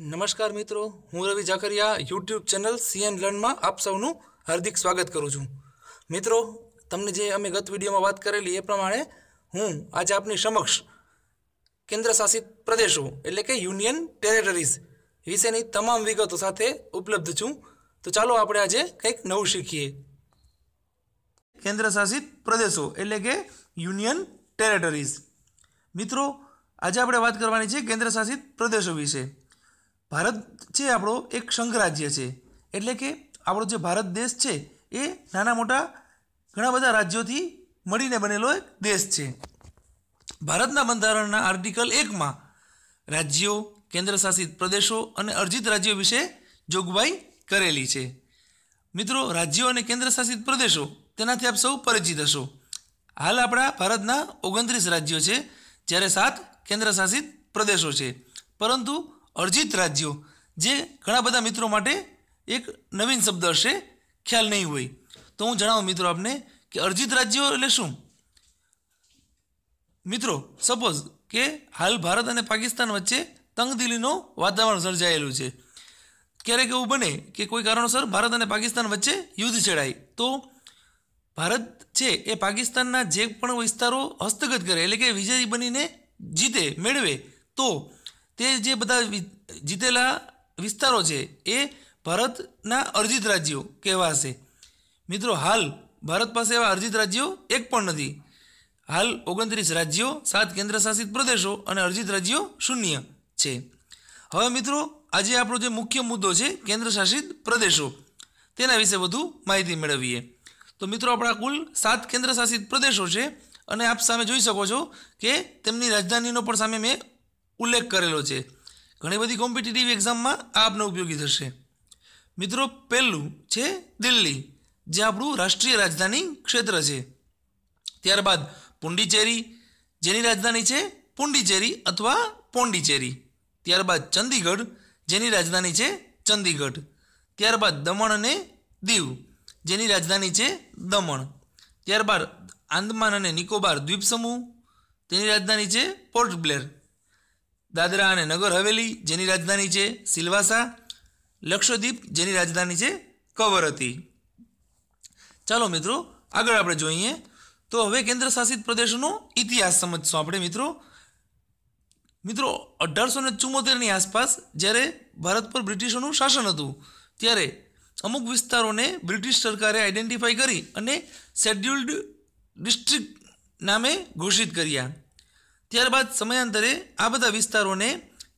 નમસ્કાર મિત્રો હું Ravi Zakariya YouTube channel CN લર્નમાં આપ સૌનું હાર્દિક સ્વાગત કરું છું મિત્રો તમને જે અમે ગત વિડીયોમાં વાત કરેલી એ પ્રમાણે હું આજે આપની સમક્ષ કેન્દ્ર શાસિત પ્રદેશો એટલે કે યુનિયન ટેરેટરીઝ વિશેની તમામ વિગતો સાથે ઉપલબ્ધ છું તો ચાલો આપણે આજે કંઈક નવું શીખીએ કેન્દ્ર શાસિત પ્રદેશો એટલે કે યુનિયન ટેરેટરીઝ મિત્રો આજે આપણે વાત કરવાની છે કેન્દ્ર શાસિત પ્રદેશો વિશે ભારત છે આપણો એક સંઘ રાજ્ય છે એટલે કે આપણો જે ભારત દેશ છે એ નાના મોટા ઘણા બધા રાજ્યોથી મળીને બનેલો એક દેશ છે ભારતના બંધારણના આર્ટિકલ એકમાં રાજ્યો કેન્દ્રશાસિત પ્રદેશો અને અર્જિત રાજ્યો વિશે જોગવાઈ કરેલી છે મિત્રો રાજ્યો અને કેન્દ્રશાસિત પ્રદેશો તેનાથી આપ સૌ પરિચિત હશો હાલ આપણા ભારતના ઓગણત્રીસ રાજ્યો છે જ્યારે સાત કેન્દ્રશાસિત પ્રદેશો છે પરંતુ અર્જિત રાજ્યો જે ઘણા બધા મિત્રો માટે એક નવીન શબ્દ હશે ખ્યાલ નહીં હોય તો હું જણાવું મિત્રો આપને કે અર્જિત રાજ્યો એટલે શું મિત્રો સપોઝ કે હાલ ભારત અને પાકિસ્તાન વચ્ચે તંગદિલીનું વાતાવરણ સર્જાયેલું છે ક્યારેક એવું બને કે કોઈ કારણોસર ભારત અને પાકિસ્તાન વચ્ચે યુદ્ધ છેડાય તો ભારત છે એ પાકિસ્તાનના જે પણ વિસ્તારો હસ્તગત કરે એટલે કે વિજયી બનીને જીતે મેળવે તો તે જે બધા જીતેલા વિસ્તારો છે એ ભારતના અર્જિત રાજ્યો કહેવાશે મિત્રો હાલ ભારત પાસે એવા અર્જિત રાજ્યો એક પણ નથી હાલ ઓગણત્રીસ રાજ્યો સાત કેન્દ્રશાસિત પ્રદેશો અને અર્જિત રાજ્યો શૂન્ય છે હવે મિત્રો આજે આપણો જે મુખ્ય મુદ્દો છે કેન્દ્રશાસિત પ્રદેશો તેના વિશે વધુ માહિતી મેળવીએ તો મિત્રો આપણા કુલ સાત કેન્દ્રશાસિત પ્રદેશો છે અને આપ સામે જોઈ શકો છો કે તેમની રાજધાનીનો પણ સામે મેં ઉલ્લેખ કરેલો છે ઘણી બધી કોમ્પિટિટિવ એક્ઝામમાં આ આપને ઉપયોગી થશે મિત્રો પહેલું છે દિલ્હી જે આપણું રાષ્ટ્રીય રાજધાની ક્ષેત્ર છે ત્યારબાદ પુંડિચેરી જેની રાજધાની છે પુંડિચેરી અથવા પોંડિચેરી ત્યારબાદ ચંદીગઢ જેની રાજધાની છે ચંદીગઢ ત્યારબાદ દમણ અને દીવ જેની રાજધાની છે દમણ ત્યારબાદ આંદમાન અને નિકોબાર દ્વીપસમૂહ તેની રાજધાની છે પોર્ટ બ્લેર દાદરા અને નગર હવેલી જેની રાજધાની છે સિલવાસા લક્ષદ્વીપ જેની રાજધાની છે કવરતી ચાલો મિત્રો આગળ આપણે જોઈએ તો હવે કેન્દ્ર શાસિત પ્રદેશોનો ઇતિહાસ સમજશું આપણે મિત્રો મિત્રો અઢારસો ને ચુમ્મોતેરની આસપાસ જ્યારે ભારત પર બ્રિટિશોનું શાસન હતું ત્યારે અમુક વિસ્તારોને બ્રિટિશ સરકારે આઈડેન્ટિફાઈ કરી અને શેડ્યુલ્ડ ડિસ્ટ્રિક્ટ નામે ઘોષિત કર્યા ત્યારબાદ સમયાંતરે આ બધા વિસ્તારોને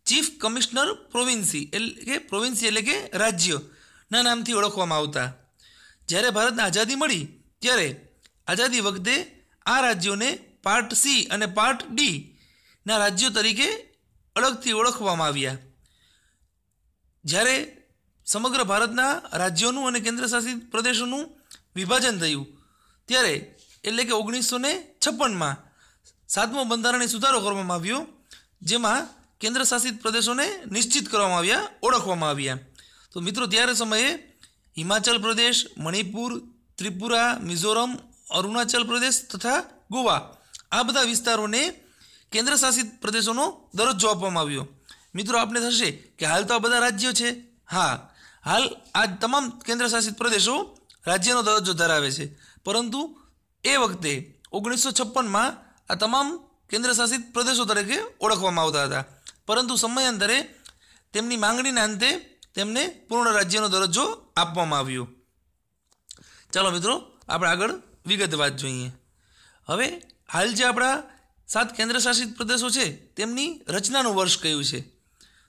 ચીફ કમિશનર પ્રોવિન્સી એટલે કે પ્રોવિન્સી એટલે કે રાજ્યના નામથી ઓળખવામાં આવતા જ્યારે ભારતને આઝાદી મળી ત્યારે આઝાદી વખતે આ રાજ્યોને પાર્ટ સી અને પાર્ટ ડી ના રાજ્યો તરીકે અલગથી ઓળખવામાં આવ્યા જ્યારે સમગ્ર ભારતના રાજ્યોનું અને કેન્દ્રશાસિત પ્રદેશોનું વિભાજન થયું ત્યારે એટલે કે ઓગણીસો ને છપ્પનમાં સાતમો બંધારણની સુધારો કરવામાં આવ્યો જેમાં કેન્દ્ર શાસિત પ્રદેશોને નિશ્ચિત કરવામાં આવ્યા ઓળખવામાં આવ્યા તો મિત્રો ત્યારે સમયે હિમાચલ પ્રદેશ મણિપુર ત્રિપુરા મિઝોરમ અરુણાચલ પ્રદેશ તથા ગોવા આ બધા વિસ્તારોને કેન્દ્ર શાસિત પ્રદેશોનો દરજ્જો આપવામાં આવ્યો મિત્રો આપને થશે કે હાલ તો આ બધા રાજ્યો છે હા હાલ આ તમામ કેન્દ્ર શાસિત પ્રદેશો રાજ્યનો દરજ્જો ધરાવે છે પરંતુ એ વખતે ઓગણીસો છપ્પનમાં આ તમામ કેન્દ્રશાસિત પ્રદેશો તરીકે ઓળખવામાં આવતા હતા પરંતુ સમયાંતરે તેમની માંગણીના અંતે તેમને પૂર્ણ રાજ્યનો દરજ્જો આપવામાં આવ્યો ચાલો મિત્રો આપણે આગળ વિગત વાત જોઈએ હવે હાલ જે આપણા સાત કેન્દ્રશાસિત પ્રદેશો છે તેમની રચનાનું વર્ષ કયું છે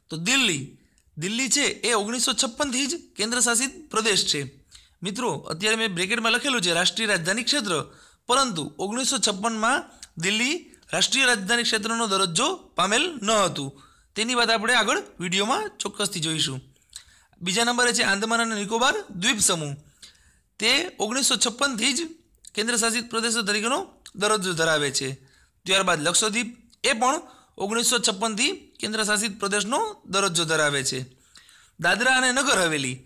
તો દિલ્હી દિલ્હી છે એ ઓગણીસો છપ્પનથી જ કેન્દ્રશાસિત પ્રદેશ છે મિત્રો અત્યારે મેં બ્રેકેટમાં લખેલું છે રાષ્ટ્રીય રાજધાની ક્ષેત્ર પરંતુ ઓગણીસો છપ્પનમાં દિલ્હી રાષ્ટ્રીય રાજધાની ક્ષેત્રનો દરજ્જો પામેલ ન હતું તેની વાત આપણે આગળ વિડીયોમાં ચોક્કસથી જોઈશું બીજા નંબરે છે આંદમાન અને નિકોબાર દ્વીપ સમૂહ તે ઓગણીસો છપ્પનથી જ કેન્દ્રશાસિત પ્રદેશો તરીકેનો દરજ્જો ધરાવે છે ત્યારબાદ લક્ષદ્વીપ એ પણ ઓગણીસો છપ્પનથી કેન્દ્રશાસિત પ્રદેશનો દરજ્જો ધરાવે છે દાદરા અને નગર હવેલી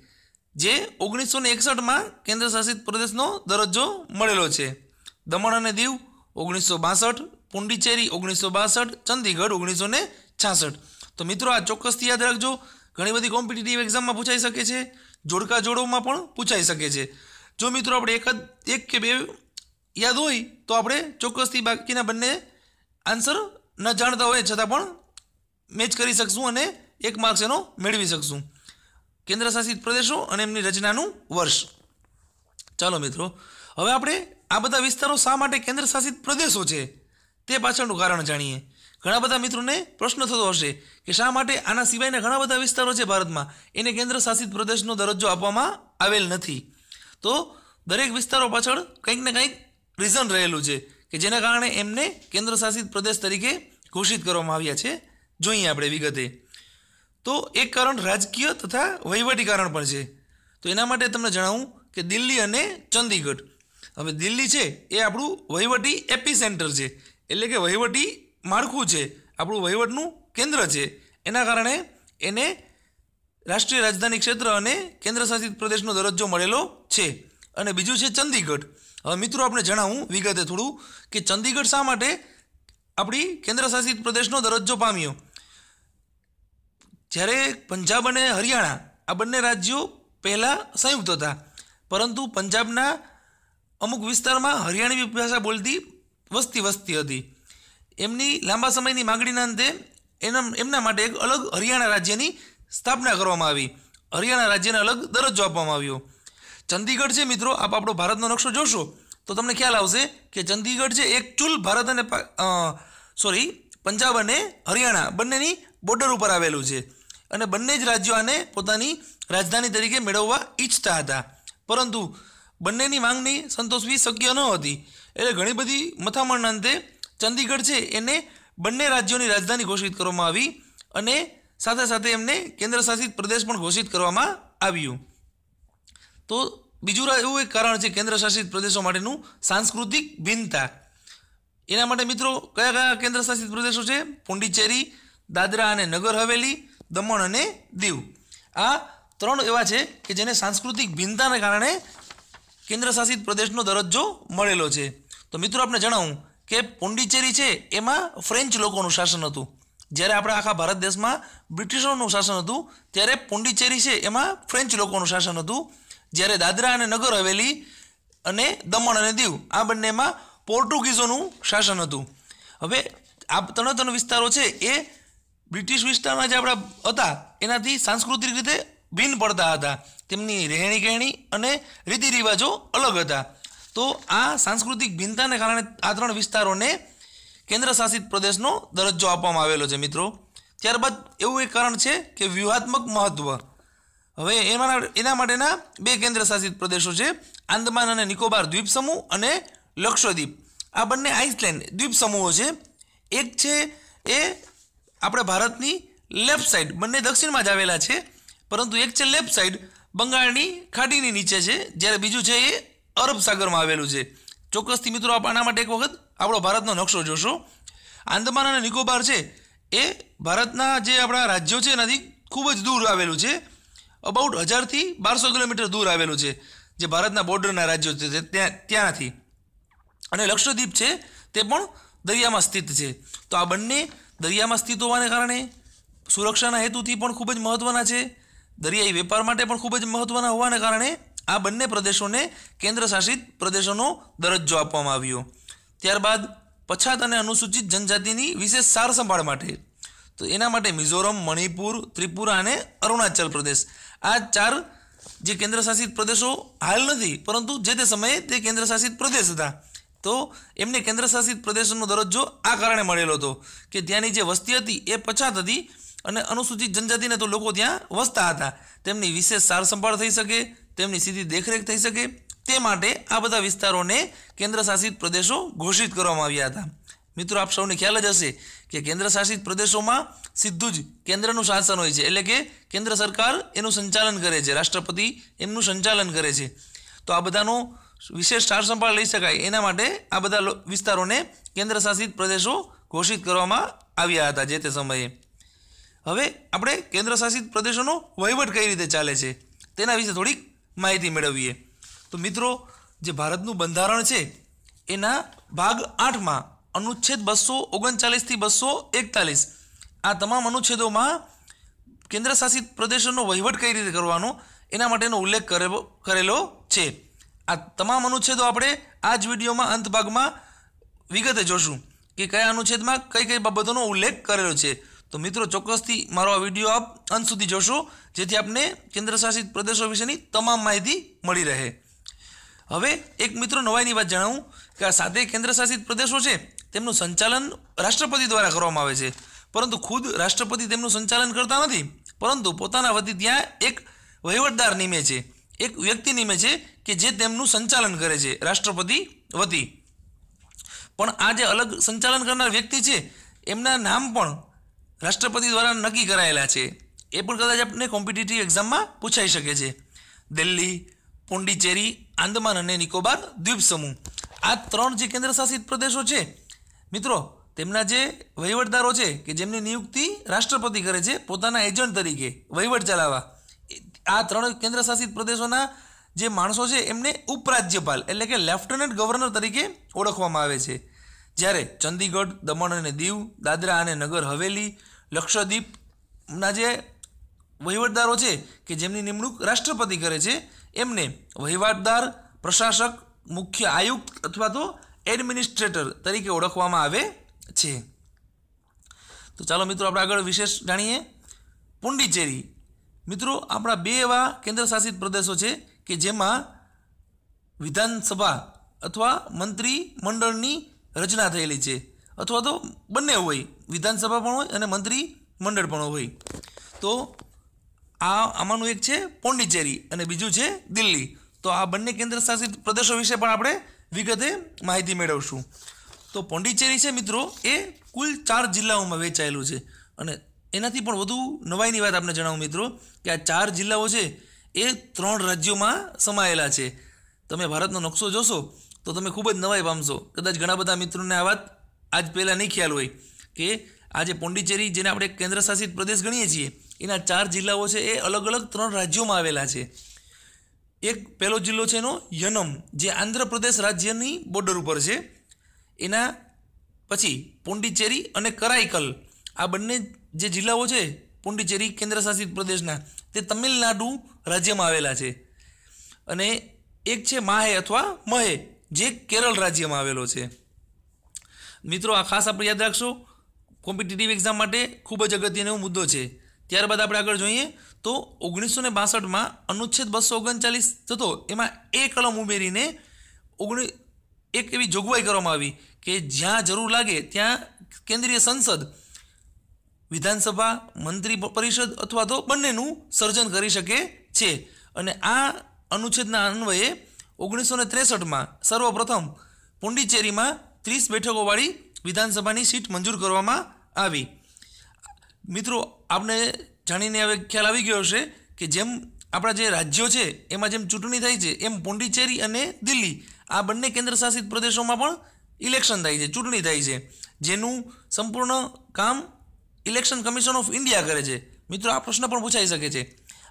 જે ઓગણીસો ને એકસઠમાં કેન્દ્રશાસિત પ્રદેશનો દરજ્જો મળેલો છે દમણ અને દીવ ઓગણીસો બાસઠ પુંડિચેરી ઓગણીસો બાસઠ ચંદીગઢ ઓગણીસો ને છાસઠ તો મિત્રો આ ચોક્કસથી યાદ રાખજો ઘણી બધી કોમ્પિટિટિવ એક્ઝામમાં પૂછાઈ શકે છે જોડકા જોડોમાં પણ પૂછાઈ શકે છે જો મિત્રો આપણે એક જ એક કે બે યાદ હોય તો આપણે ચોક્કસથી બાકીના બંને આન્સર ન જાણતા હોય છતાં પણ મેચ કરી શકશું અને એક માર્ક્સ એનો મેળવી શકશું કેન્દ્રશાસિત પ્રદેશો અને એમની રચનાનું વર્ષ ચાલો મિત્રો હવે આપણે આ બધા વિસ્તારો શા માટે કેન્દ્ર શાસિત પ્રદેશો છે તે પાછળનું કારણ જાણીએ ઘણા બધા મિત્રોને પ્રશ્ન થતો હશે કે શા માટે આના સિવાયના ઘણા બધા વિસ્તારો છે ભારતમાં એને કેન્દ્ર શાસિત પ્રદેશનો દરજ્જો આપવામાં આવેલ નથી તો દરેક વિસ્તારો પાછળ કંઈક ને કંઈક રીઝન રહેલું છે કે જેના કારણે એમને કેન્દ્ર શાસિત પ્રદેશ તરીકે ઘોષિત કરવામાં આવ્યા છે જોઈએ આપણે વિગતે તો એક કારણ રાજકીય તથા વહીવટી કારણ પણ છે તો એના માટે તમને જણાવું કે દિલ્હી અને ચંદીગઢ હવે દિલ્હી છે એ આપણું વહીવટી એપી સેન્ટર છે એટલે કે વહીવટી માળખું છે આપણું વહીવટનું કેન્દ્ર છે એના કારણે એને રાષ્ટ્રીય રાજધાની ક્ષેત્ર અને કેન્દ્રશાસિત પ્રદેશનો દરજ્જો મળેલો છે અને બીજું છે ચંદીગઢ હવે મિત્રો આપણે જણાવું વિગતે થોડું કે ચંદીગઢ શા માટે આપણી કેન્દ્રશાસિત પ્રદેશનો દરજ્જો પામ્યો જ્યારે પંજાબ અને હરિયાણા આ બંને રાજ્યો પહેલાં સંયુક્ત હતા પરંતુ પંજાબના અમુક વિસ્તારમાં હરિયાણી ભાષા બોલતી વસ્તી વસ્તી હતી એમની લાંબા સમયની માગણીના અંતે એના એમના માટે એક અલગ હરિયાણા રાજ્યની સ્થાપના કરવામાં આવી હરિયાણા રાજ્યને અલગ દરજ્જો આપવામાં આવ્યો ચંદીગઢ છે મિત્રો આપ આપણો ભારતનો નકશો જોશો તો તમને ખ્યાલ આવશે કે ચંદીગઢ છે એક ચૂલ ભારત અને સોરી પંજાબ અને હરિયાણા બંનેની બોર્ડર ઉપર આવેલું છે અને બંને જ રાજ્યો આને પોતાની રાજધાની તરીકે મેળવવા ઈચ્છતા હતા પરંતુ બંનેની માંગણી સંતોષવી શક્ય ન હતી એટલે ઘણી બધી મથામણના અંતે ચંદીગઢ છે એને બંને રાજ્યોની રાજધાની ઘોષિત કરવામાં આવી અને સાથે સાથે એમને કેન્દ્રશાસિત પ્રદેશ પણ ઘોષિત કરવામાં આવ્યું તો બીજું એવું એક કારણ છે કેન્દ્રશાસિત પ્રદેશો માટેનું સાંસ્કૃતિક ભિન્નતા એના માટે મિત્રો કયા કયા કેન્દ્રશાસિત પ્રદેશો છે પુંડિચેરી દાદરા અને નગર હવેલી દમણ અને દીવ આ ત્રણ એવા છે કે જેને સાંસ્કૃતિક ભિન્નતાને કારણે કેન્દ્રશાસિત પ્રદેશનો દરજ્જો મળેલો છે તો મિત્રો આપણે જણાવું કે પોંડિચેરી છે એમાં ફ્રેન્ચ લોકોનું શાસન હતું જ્યારે આપણે આખા ભારત દેશમાં બ્રિટિશોનું શાસન હતું ત્યારે પોંડિચેરી છે એમાં ફ્રેન્ચ લોકોનું શાસન હતું જ્યારે દાદરા અને નગર હવેલી અને દમણ અને દીવ આ બંનેમાં પોર્ટુગીઝોનું શાસન હતું હવે આ ત્રણ ત્રણ વિસ્તારો છે એ બ્રિટિશ વિસ્તારમાં જે આપણા હતા એનાથી સાંસ્કૃતિક રીતે ભિન્ન પડતા હતા તેમની રહેણી કહેણી અને રીતિ રિવાજો અલગ હતા તો આ સાંસ્કૃતિક ભિન્નતાને કારણે આ ત્રણ વિસ્તારોને કેન્દ્ર શાસિત પ્રદેશનો દરજ્જો આપવામાં આવેલો છે મિત્રો ત્યારબાદ એવું એક કારણ છે કે વ્યૂહાત્મક મહત્ત્વ હવે એના એના માટેના બે કેન્દ્ર શાસિત પ્રદેશો છે આંદમાન અને નિકોબાર દ્વીપ સમૂહ અને લક્ષદ્વીપ આ બંને આઇસલેન્ડ દ્વીપ સમૂહો છે એક છે એ આપણે ભારતની લેફ્ટ સાઈડ બંને દક્ષિણમાં જ આવેલા છે પરંતુ એક છે લેફ્ટ સાઈડ બંગાળની ખાડીની નીચે છે જ્યારે બીજું છે એ અરબ સાગરમાં આવેલું છે ચોક્કસથી મિત્રો આના માટે એક વખત આપણો ભારતનો નકશો જોશો આંદમાન અને નિકોબાર છે એ ભારતના જે આપણા રાજ્યો છે એનાથી ખૂબ જ દૂર આવેલું છે અબાઉટ હજારથી બારસો કિલોમીટર દૂર આવેલું છે જે ભારતના બોર્ડરના રાજ્યો છે ત્યાં ત્યાંથી અને લક્ષદ્વીપ છે તે પણ દરિયામાં સ્થિત છે તો આ બંને દરિયામાં સ્થિત હોવાને કારણે સુરક્ષાના હેતુથી પણ ખૂબ જ મહત્ત્વના છે દરિયાઈ વેપાર માટે પણ ખૂબ જ મહત્વના હોવાને કારણે આ બંને પ્રદેશોને કેન્દ્રશાસિત પ્રદેશોનો દરજ્જો આપવામાં આવ્યો ત્યારબાદ પછાત અને અનુસૂચિત જનજાતિની વિશેષ સાર સંભાળ માટે તો એના માટે મિઝોરમ મણિપુર ત્રિપુરા અને અરુણાચલ પ્રદેશ આ ચાર જે કેન્દ્રશાસિત પ્રદેશો હાલ નથી પરંતુ જે તે સમયે તે કેન્દ્રશાસિત પ્રદેશ હતા તો એમને કેન્દ્રશાસિત પ્રદેશનો દરજ્જો આ કારણે મળેલો હતો કે ત્યાંની જે વસ્તી હતી એ પછાત હતી અને અનુસૂચિત જનજાતિના તો લોકો ત્યાં વસતા હતા તેમની વિશેષ સાર સંભાળ થઈ શકે તેમની સીધી દેખરેખ થઈ શકે તે માટે આ બધા વિસ્તારોને કેન્દ્ર શાસિત પ્રદેશો ઘોષિત કરવામાં આવ્યા હતા મિત્રો આપ સૌને ખ્યાલ જ હશે કે કેન્દ્ર શાસિત પ્રદેશોમાં સીધું જ કેન્દ્રનું શાસન હોય છે એટલે કે કેન્દ્ર સરકાર એનું સંચાલન કરે છે રાષ્ટ્રપતિ એમનું સંચાલન કરે છે તો આ બધાનો વિશેષ સાર સંભાળ લઈ શકાય એના માટે આ બધા વિસ્તારોને કેન્દ્ર શાસિત પ્રદેશો ઘોષિત કરવામાં આવ્યા હતા જે તે સમયે હવે આપણે કેન્દ્રશાસિત પ્રદેશોનો વહીવટ કઈ રીતે ચાલે છે તેના વિશે થોડીક માહિતી મેળવીએ તો મિત્રો જે ભારતનું બંધારણ છે એના ભાગ આઠમાં અનુચ્છેદ બસો ઓગણચાલીસથી બસો એકતાલીસ આ તમામ અનુચ્છેદોમાં કેન્દ્રશાસિત પ્રદેશોનો વહીવટ કઈ રીતે કરવાનો એના માટેનો ઉલ્લેખ કરેલો કરેલો છે આ તમામ અનુચ્છેદો આપણે આ જ વિડીયોમાં અંત ભાગમાં વિગતે જોશું કે કયા અનુચ્છેદમાં કઈ કઈ બાબતોનો ઉલ્લેખ કરેલો છે તો મિત્રો ચોક્કસથી મારો આ વિડીયો આપ અંત સુધી જોશો જેથી આપને કેન્દ્રશાસિત પ્રદેશો વિશેની તમામ માહિતી મળી રહે હવે એક મિત્રો નવાઈની વાત જણાવું કે આ સાથે કેન્દ્રશાસિત પ્રદેશો છે તેમનું સંચાલન રાષ્ટ્રપતિ દ્વારા કરવામાં આવે છે પરંતુ ખુદ રાષ્ટ્રપતિ તેમનું સંચાલન કરતા નથી પરંતુ પોતાના વતી ત્યાં એક વહીવટદાર નિમે છે એક વ્યક્તિ નિમે છે કે જે તેમનું સંચાલન કરે છે રાષ્ટ્રપતિ વતી પણ આ જે અલગ સંચાલન કરનાર વ્યક્તિ છે એમના નામ પણ રાષ્ટ્રપતિ દ્વારા નક્કી કરાયેલા છે એ પણ કદાચ આપને કોમ્પિટિટિવ એક્ઝામમાં પૂછાઈ શકે છે દિલ્હી પુંડિચેરી આંદમાન અને નિકોબાર દ્વીપ સમૂહ આ ત્રણ જે કેન્દ્રશાસિત પ્રદેશો છે મિત્રો તેમના જે વહીવટદારો છે કે જેમની નિયુક્તિ રાષ્ટ્રપતિ કરે છે પોતાના એજન્ટ તરીકે વહીવટ ચલાવવા આ ત્રણ કેન્દ્રશાસિત પ્રદેશોના જે માણસો છે એમને ઉપરાજ્યપાલ એટલે કે લેફ્ટનન્ટ ગવર્નર તરીકે ઓળખવામાં આવે છે જ્યારે ચંદીગઢ દમણ અને દીવ દાદરા અને નગર હવેલી લક્ષદ્વીપના જે વહીવટદારો છે કે જેમની નિમણૂક રાષ્ટ્રપતિ કરે છે એમને વહીવટદાર પ્રશાસક મુખ્ય આયુક્ત અથવા તો એડમિનિસ્ટ્રેટર તરીકે ઓળખવામાં આવે છે તો ચાલો મિત્રો આપણે આગળ વિશેષ જાણીએ પુંડિચેરી મિત્રો આપણા બે એવા કેન્દ્રશાસિત પ્રદેશો છે કે જેમાં વિધાનસભા અથવા મંત્રી મંડળની રચના થયેલી છે અથવા તો બંને હોય વિધાનસભા પણ હોય અને મંત્રી મંડળ પણ હોય તો આ આમાંનું એક છે પોંડિચેરી અને બીજું છે દિલ્હી તો આ બંને કેન્દ્ર શાસિત પ્રદેશો વિશે પણ આપણે વિગતે માહિતી મેળવશું તો પોંડિચેરી છે મિત્રો એ કુલ ચાર જિલ્લાઓમાં વહેંચાયેલું છે અને એનાથી પણ વધુ નવાઈની વાત આપણે જણાવું મિત્રો કે આ ચાર જિલ્લાઓ છે એ ત્રણ રાજ્યોમાં સમાયેલા છે તમે ભારતનો નકશો જોશો તો તમે ખૂબ જ નવાઈ પામશો કદાચ ઘણા બધા મિત્રોને આ વાત આજ પહેલાં નહીં ખ્યાલ હોય કે આજે પોંડિચેરી જેને આપણે કેન્દ્રશાસિત પ્રદેશ ગણીએ છીએ એના ચાર જિલ્લાઓ છે એ અલગ અલગ ત્રણ રાજ્યોમાં આવેલા છે એક પહેલો જિલ્લો છે એનો યનમ જે આંધ્રપ્રદેશ રાજ્યની બોર્ડર ઉપર છે એના પછી પોંડિચેરી અને કરાઈકલ આ બંને જે જિલ્લાઓ છે પોંડિચેરી કેન્દ્રશાસિત પ્રદેશના તે તમિલનાડુ રાજ્યમાં આવેલા છે અને એક છે માહે અથવા મહે જે કેરળ રાજ્યમાં આવેલો છે મિત્રો આ ખાસ આપણે યાદ રાખશો કોમ્પિટિટિવ એક્ઝામ માટે ખૂબ જ અગત્યનો મુદ્દો છે ત્યારબાદ આપણે આગળ જોઈએ તો ઓગણીસો ને બાસઠમાં અનુચ્છેદ બસો ઓગણચાલીસ જતો એમાં એ કલમ ઉમેરીને ઓગણી એક એવી જોગવાઈ કરવામાં આવી કે જ્યાં જરૂર લાગે ત્યાં કેન્દ્રીય સંસદ વિધાનસભા મંત્રી પરિષદ અથવા તો બંનેનું સર્જન કરી શકે છે અને આ અનુચ્છેદના અન્વયે ઓગણીસો ને ત્રેસઠમાં સર્વપ્રથમ પોંડિચેરીમાં ત્રીસ બેઠકોવાળી વિધાનસભાની સીટ મંજૂર કરવામાં આવી મિત્રો આપને જાણીને હવે ખ્યાલ આવી ગયો હશે કે જેમ આપણા જે રાજ્યો છે એમાં જેમ ચૂંટણી થાય છે એમ પોંડિચેરી અને દિલ્હી આ બંને કેન્દ્રશાસિત પ્રદેશોમાં પણ ઇલેક્શન થાય છે ચૂંટણી થાય છે જેનું સંપૂર્ણ કામ ઇલેક્શન કમિશન ઓફ ઇન્ડિયા કરે છે મિત્રો આ પ્રશ્ન પણ પૂછાઈ શકે છે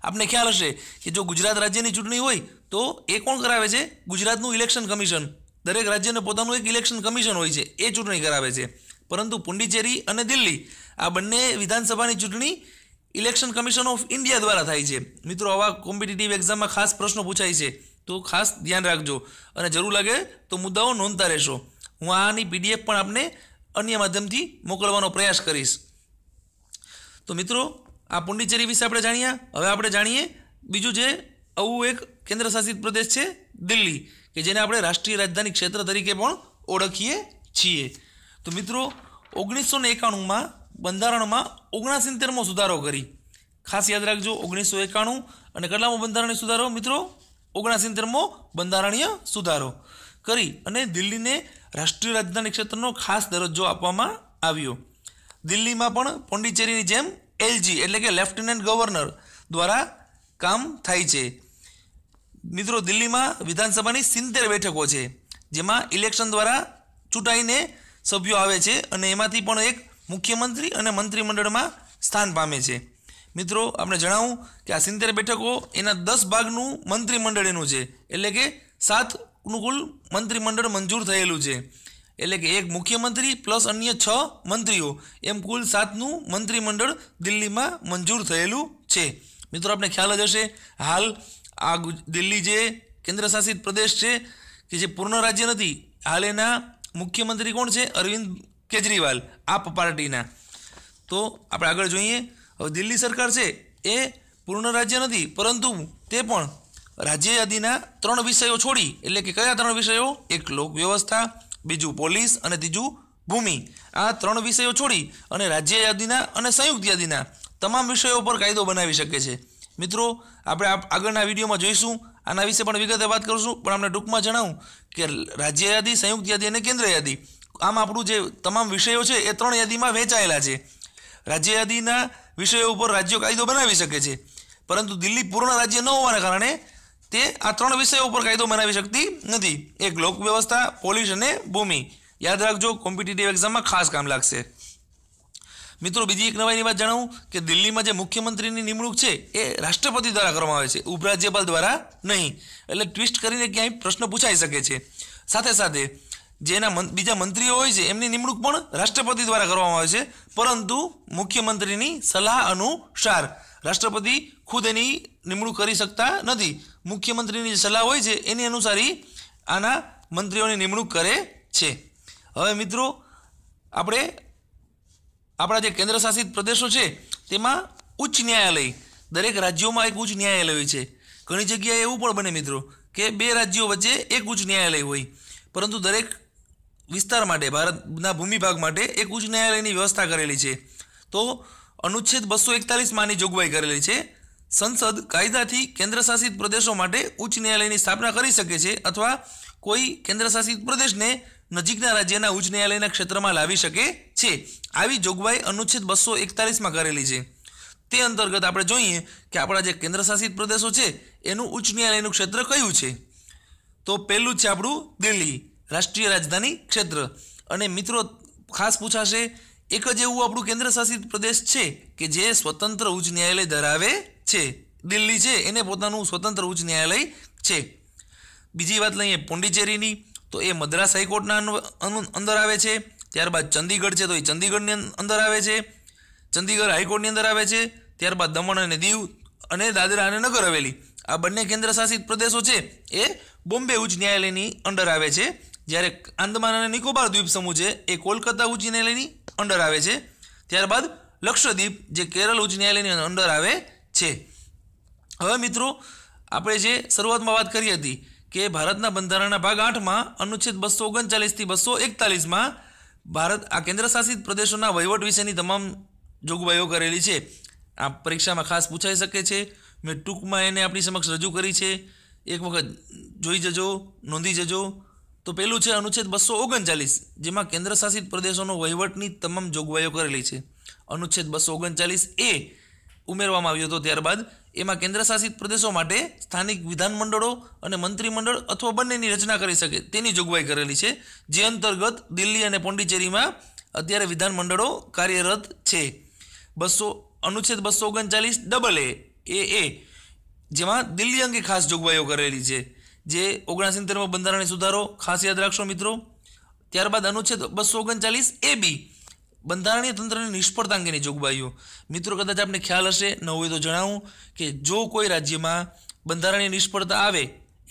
આપને ખ્યાલ હશે કે જો ગુજરાત રાજ્યની ચૂંટણી હોય તો એ કોણ કરાવે છે ગુજરાતનું ઇલેક્શન કમિશન દરેક રાજ્યને પોતાનું એક ઇલેક્શન કમિશન હોય છે એ ચૂંટણી કરાવે છે પરંતુ પુંડિચેરી અને દિલ્હી આ બંને વિધાનસભાની ચૂંટણી ઇલેક્શન કમિશન ઓફ ઇન્ડિયા દ્વારા થાય છે મિત્રો આવા કોમ્પિટિટિવ એક્ઝામમાં ખાસ પ્રશ્નો પૂછાય છે તો ખાસ ધ્યાન રાખજો અને જરૂર લાગે તો મુદ્દાઓ નોંધતા રહેશો હું આની પીડીએફ પણ આપને અન્ય માધ્યમથી મોકલવાનો પ્રયાસ કરીશ તો મિત્રો આ પુંડિચેરી વિશે આપણે જાણીએ હવે આપણે જાણીએ બીજું જે આવું એક કેન્દ્રશાસિત પ્રદેશ છે દિલ્હી કે જેને આપણે રાષ્ટ્રીય રાજધાની ક્ષેત્ર તરીકે પણ ઓળખીએ છીએ તો મિત્રો ઓગણીસો ને એકાણુંમાં બંધારણમાં ઓગણસિત્તેરમો સુધારો કરી ખાસ યાદ રાખજો ઓગણીસો એકાણું અને કેટલામો બંધારણીય સુધારો મિત્રો ઓગણસિત્તેરમો બંધારણીય સુધારો કરી અને દિલ્હીને રાષ્ટ્રીય રાજધાની ક્ષેત્રનો ખાસ દરજ્જો આપવામાં આવ્યો દિલ્હીમાં પણ પોંડિચેરીની જેમ એલજી એટલે કે લેફ્ટનન્ટ ગવર્નર દ્વારા કામ થાય છે મિત્રો દિલ્હીમાં વિધાનસભાની સિત્તેર બેઠકો છે જેમાં ઇલેક્શન દ્વારા ચૂંટાઈને સભ્યો આવે છે અને એમાંથી પણ એક મુખ્યમંત્રી અને મંત્રીમંડળમાં સ્થાન પામે છે મિત્રો આપણે જણાવું કે આ સિત્તેર બેઠકો એના દસ ભાગનું મંત્રીમંડળ એનું છે એટલે કે સાતનું કુલ મંત્રીમંડળ મંજૂર થયેલું છે એટલે કે એક મુખ્યમંત્રી પ્લસ અન્ય છ મંત્રીઓ એમ કુલ સાતનું મંત્રીમંડળ દિલ્હીમાં મંજૂર થયેલું છે મિત્રો આપણે ખ્યાલ જ હશે હાલ આ દિલ્હી જે કેન્દ્રશાસિત પ્રદેશ છે કે જે પૂર્ણ રાજ્ય નથી હાલ એના મુખ્યમંત્રી કોણ છે અરવિંદ કેજરીવાલ આપ પાર્ટીના તો આપણે આગળ જોઈએ હવે દિલ્હી સરકાર છે એ પૂર્ણ રાજ્ય નથી પરંતુ તે પણ રાજ્ય યાદીના ત્રણ વિષયો છોડી એટલે કે કયા ત્રણ વિષયો એક લોક વ્યવસ્થા બીજું પોલીસ અને ત્રીજું ભૂમિ આ ત્રણ વિષયો છોડી અને રાજ્ય યાદીના અને સંયુક્ત યાદીના તમામ વિષયો પર કાયદો બનાવી શકે છે મિત્રો આપણે આગળના વિડીયોમાં જોઈશું આના વિશે પણ વિગતે વાત કરીશું પણ આપણે ટૂંકમાં જણાવું કે રાજ્ય યાદી સંયુક્ત યાદી અને કેન્દ્ર યાદી આમ આપણું જે તમામ વિષયો છે એ ત્રણ યાદીમાં વહેંચાયેલા છે રાજ્ય યાદીના વિષયો ઉપર રાજ્યો કાયદો બનાવી શકે છે પરંતુ દિલ્હી પૂર્ણ રાજ્ય ન હોવાના કારણે તે આ ત્રણ વિષયો ઉપર કાયદો બનાવી શકતી નથી એક લોક વ્યવસ્થા પોલીસ અને ભૂમિ યાદ રાખજો કોમ્પિટિટિવ એક્ઝામમાં ખાસ કામ લાગશે મિત્રો બીજી એક નવાઈની વાત જણાવું કે દિલ્હીમાં જે મુખ્યમંત્રીની નિમણૂક છે એ રાષ્ટ્રપતિ દ્વારા કરવામાં આવે છે ઉપરાજ્યપાલ દ્વારા નહીં એટલે ટ્વિસ્ટ કરીને ક્યાંય પ્રશ્ન પૂછાઈ શકે છે સાથે સાથે જેના બીજા મંત્રીઓ હોય છે એમની નિમણૂક પણ રાષ્ટ્રપતિ દ્વારા કરવામાં આવે છે પરંતુ મુખ્યમંત્રીની સલાહ અનુસાર રાષ્ટ્રપતિ ખુદ એની નિમણૂક કરી શકતા નથી મુખ્યમંત્રીની જે સલાહ હોય છે એની અનુસારી આના મંત્રીઓની નિમણૂક કરે છે હવે મિત્રો આપણે આપણા જે કેન્દ્ર શાસિત પ્રદેશો છે તેમાં ઉચ્ચ ન્યાયાલય દરેક રાજ્યોમાં એક ઉચ્ચ ન્યાયાલય હોય છે ઘણી જગ્યાએ એવું પણ બને મિત્રો કે બે રાજ્યો વચ્ચે એક ઉચ્ચ ન્યાયાલય હોય પરંતુ દરેક વિસ્તાર માટે ભારતના ભૂમિભાગ માટે એક ઉચ્ચ ન્યાયાલયની વ્યવસ્થા કરેલી છે તો અનુચ્છેદ બસો એકતાલીસમાંની જોગવાઈ કરેલી છે સંસદ કાયદાથી કેન્દ્રશાસિત પ્રદેશો માટે ઉચ્ચ ન્યાયાલયની સ્થાપના કરી શકે છે અથવા કોઈ કેન્દ્રશાસિત પ્રદેશને નજીકના રાજ્યના ઉચ્ચ ન્યાયાલયના ક્ષેત્રમાં લાવી શકે છે આવી જોગવાઈ અનુચ્છેદ બસો એકતાલીસમાં કરેલી છે તે અંતર્ગત આપણે જોઈએ કે આપણા જે કેન્દ્રશાસિત પ્રદેશો છે એનું ઉચ્ચ ન્યાયાલયનું ક્ષેત્ર કયું છે તો પહેલું છે આપણું દિલ્હી રાષ્ટ્રીય રાજધાની ક્ષેત્ર અને મિત્રો ખાસ પૂછાશે એક જ એવું આપણું કેન્દ્ર શાસિત પ્રદેશ છે કે જે સ્વતંત્ર ઉચ્ચ ન્યાયાલય ધરાવે છે દિલ્હી છે એને પોતાનું સ્વતંત્ર ઉચ્ચ ન્યાયાલય છે બીજી વાત લઈએ પોંડિચેરીની તો એ મદ્રાસ હાઈકોર્ટના અંદર આવે છે ત્યારબાદ ચંદીગઢ છે તો એ ચંદીગઢની અંદર આવે છે ચંદીગઢ હાઈકોર્ટની અંદર આવે છે ત્યારબાદ દમણ અને દીવ અને દાદરા અને નગર હવેલી આ બંને કેન્દ્રશાસિત પ્રદેશો છે એ બોમ્બે ઉચ્ચ ન્યાયાલયની અંડર આવે છે જ્યારે આંદમાન અને નિકોબાર દ્વીપ સમૂહ છે એ કોલકાતા ઉચ્ચ ન્યાયાલયની અંડર આવે છે ત્યારબાદ લક્ષદ્વીપ જે કેરળ ઉચ્ચ ન્યાયાલયની અંડર આવે છે હવે મિત્રો આપણે જે શરૂઆતમાં વાત કરી હતી કે ભારતના બંધારણના ભાગ આઠમાં અનુચ્છેદ બસો ઓગણચાલીસથી બસો એકતાલીસમાં ભારત આ કેન્દ્ર શાસિત પ્રદેશોના વહીવટ વિશેની તમામ જોગવાઈઓ કરેલી છે આ પરીક્ષામાં ખાસ પૂછાઈ શકે છે મેં ટૂંકમાં એને આપણી સમક્ષ રજૂ કરી છે એક વખત જોઈ જજો નોંધી જજો તો પહેલું છે અનુચ્છેદ બસો ઓગણચાલીસ જેમાં કેન્દ્ર શાસિત પ્રદેશોનો વહીવટની તમામ જોગવાઈઓ કરેલી છે અનુચ્છેદ બસો ઓગણચાલીસ એ ઉમેરવામાં આવ્યો હતો ત્યારબાદ એમાં કેન્દ્ર શાસિત પ્રદેશો માટે સ્થાનિક વિધાનમંડળો અને મંત્રીમંડળ અથવા બંનેની રચના કરી શકે તેની જોગવાઈ કરેલી છે જે અંતર્ગત દિલ્હી અને પોંડિચેરીમાં અત્યારે વિધાનમંડળો કાર્યરત છે બસો અનુચ્છેદ બસો ઓગણચાલીસ ડબલ એ એ જેમાં દિલ્હી અંગે ખાસ જોગવાઈઓ કરેલી છે જે ઓગણસિત્તેરમાં બંધારણીય સુધારો ખાસ યાદ રાખશો મિત્રો ત્યારબાદ અનુચ્છેદ બસો ઓગણચાલીસ એ બી બંધારણીય તંત્રની નિષ્ફળતા અંગેની જોગવાઈઓ મિત્રો કદાચ આપને ખ્યાલ હશે ન હોય તો જણાવું કે જો કોઈ રાજ્યમાં બંધારણીય નિષ્ફળતા આવે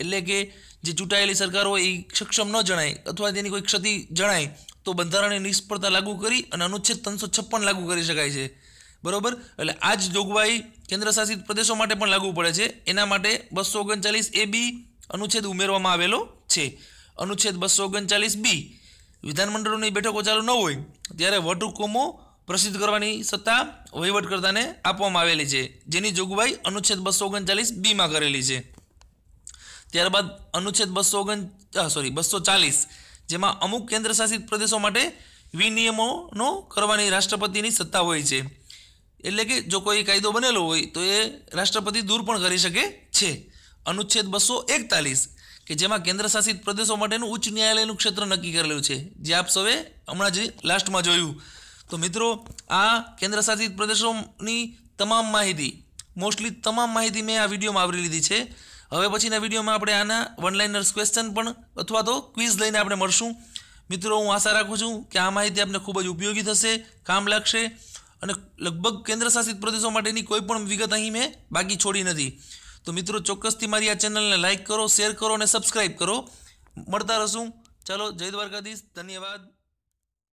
એટલે કે જે ચૂંટાયેલી સરકાર હોય એ સક્ષમ ન જણાય અથવા તેની કોઈ ક્ષતિ જણાય તો બંધારણની નિષ્ફળતા લાગુ કરી અને અનુચ્છેદ ત્રણસો છપ્પન લાગુ કરી શકાય છે બરોબર એટલે આ જ જોગવાઈ કેન્દ્રશાસિત પ્રદેશો માટે પણ લાગુ પડે છે એના માટે બસો ઓગણચાલીસ એ બી અનુચ્છેદ ઉમેરવામાં આવેલો છે અનુચ્છેદ બસો ઓગણચાલીસ બી વિધાનમંડળની બેઠકો ચાલુ ન હોય ત્યારે વટહુકમો પ્રસિદ્ધ કરવાની સત્તા વહીવટકર્તાને આપવામાં આવેલી છે જેની જોગવાઈ અનુચ્છેદ બસો ઓગણચાલીસ બીમાં કરેલી છે ત્યારબાદ અનુચ્છેદ બસો ઓગણ સોરી બસો ચાલીસ જેમાં અમુક કેન્દ્રશાસિત પ્રદેશો માટે વિનિયમોનો કરવાની રાષ્ટ્રપતિની સત્તા હોય છે એટલે કે જો કોઈ કાયદો બનેલો હોય તો એ રાષ્ટ્રપતિ દૂર પણ કરી શકે છે અનુચ્છેદ બસો એકતાલીસ કે જેમાં કેન્દ્ર શાસિત પ્રદેશો માટેનું ઉચ્ચ ન્યાયાલયનું ક્ષેત્ર નક્કી કરેલું છે જે આપ સૌએ હમણાં જ લાસ્ટમાં જોયું તો મિત્રો આ કેન્દ્ર શાસિત પ્રદેશોની તમામ માહિતી મોસ્ટલી તમામ માહિતી મેં આ વિડીયોમાં આવરી લીધી છે હવે પછીના વિડીયોમાં આપણે આના વનલાઇનર્સ ક્વેશ્ચન પણ અથવા તો ક્વિઝ લઈને આપણે મળશું મિત્રો હું આશા રાખું છું કે આ માહિતી આપને ખૂબ જ ઉપયોગી થશે કામ લાગશે અને લગભગ કેન્દ્ર શાસિત પ્રદેશો માટેની કોઈ પણ વિગત અહીં મેં બાકી છોડી નથી તો મિત્રો ચોક્કસથી મારી આ ચેનલને લાઇક કરો શેર કરો અને સબસ્ક્રાઈબ કરો મળતા રહશું ચાલો જય દ્વારકાધીશ ધન્યવાદ